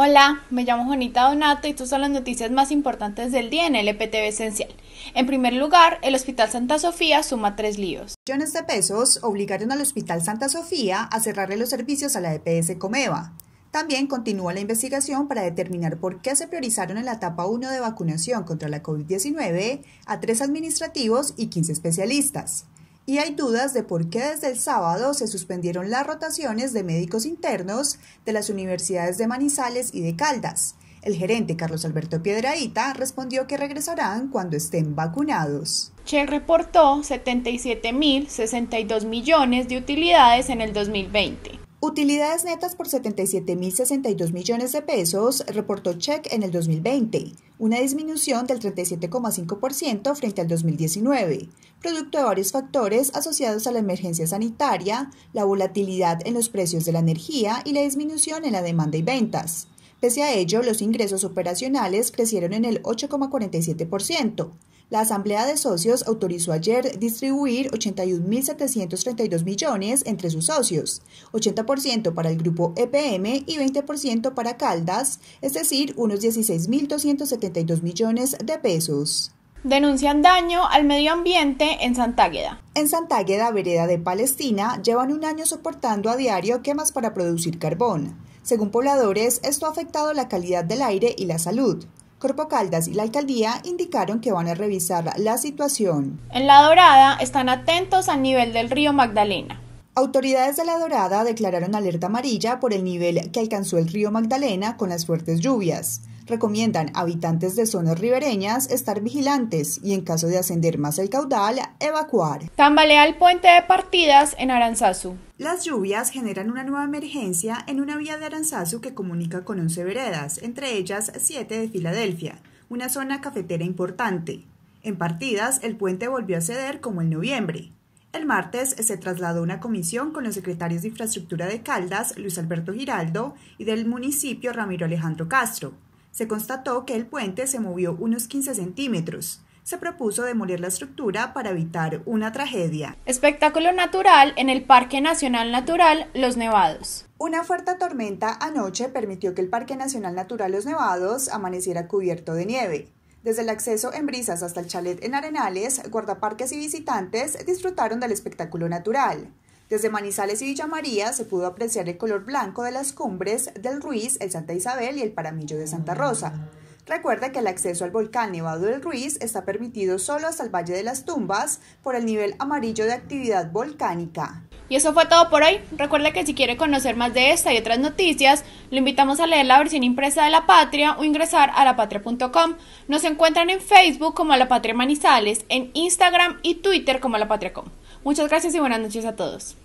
Hola, me llamo Juanita Donato y estas son las noticias más importantes del día en LPTV Esencial. En primer lugar, el Hospital Santa Sofía suma tres líos. Millones de pesos obligaron al Hospital Santa Sofía a cerrarle los servicios a la EPS Comeva. También continúa la investigación para determinar por qué se priorizaron en la etapa 1 de vacunación contra la COVID-19 a tres administrativos y 15 especialistas y hay dudas de por qué desde el sábado se suspendieron las rotaciones de médicos internos de las universidades de Manizales y de Caldas. El gerente Carlos Alberto Piedraíta respondió que regresarán cuando estén vacunados. Che reportó 77.062 millones de utilidades en el 2020, Utilidades netas por 77.062 millones de pesos reportó Check en el 2020, una disminución del 37,5% frente al 2019, producto de varios factores asociados a la emergencia sanitaria, la volatilidad en los precios de la energía y la disminución en la demanda y ventas. Pese a ello, los ingresos operacionales crecieron en el 8,47%, la Asamblea de Socios autorizó ayer distribuir 81.732 millones entre sus socios, 80% para el grupo EPM y 20% para Caldas, es decir, unos 16.272 millones de pesos. Denuncian daño al medio ambiente en Santágueda. En Santágueda, vereda de Palestina, llevan un año soportando a diario quemas para producir carbón. Según pobladores, esto ha afectado la calidad del aire y la salud. Corpo Caldas y la alcaldía indicaron que van a revisar la situación. En La Dorada están atentos al nivel del río Magdalena. Autoridades de La Dorada declararon alerta amarilla por el nivel que alcanzó el río Magdalena con las fuertes lluvias. Recomiendan habitantes de zonas ribereñas estar vigilantes y en caso de ascender más el caudal, evacuar. Tambalea el puente de partidas en Aranzazu. Las lluvias generan una nueva emergencia en una vía de Aranzazu que comunica con 11 veredas, entre ellas 7 de Filadelfia, una zona cafetera importante. En partidas, el puente volvió a ceder como en noviembre. El martes se trasladó una comisión con los secretarios de Infraestructura de Caldas, Luis Alberto Giraldo, y del municipio Ramiro Alejandro Castro se constató que el puente se movió unos 15 centímetros. Se propuso demoler la estructura para evitar una tragedia. Espectáculo natural en el Parque Nacional Natural Los Nevados. Una fuerte tormenta anoche permitió que el Parque Nacional Natural Los Nevados amaneciera cubierto de nieve. Desde el acceso en brisas hasta el chalet en Arenales, guardaparques y visitantes disfrutaron del espectáculo natural. Desde Manizales y Villa María se pudo apreciar el color blanco de las cumbres del Ruiz, el Santa Isabel y el Paramillo de Santa Rosa. Recuerda que el acceso al volcán Nevado del Ruiz está permitido solo hasta el Valle de las Tumbas por el nivel amarillo de actividad volcánica. Y eso fue todo por hoy. Recuerda que si quiere conocer más de esta y otras noticias, lo invitamos a leer la versión impresa de La Patria o ingresar a lapatria.com. Nos encuentran en Facebook como La Patria Manizales, en Instagram y Twitter como La Patria.com. Muchas gracias y buenas noches a todos.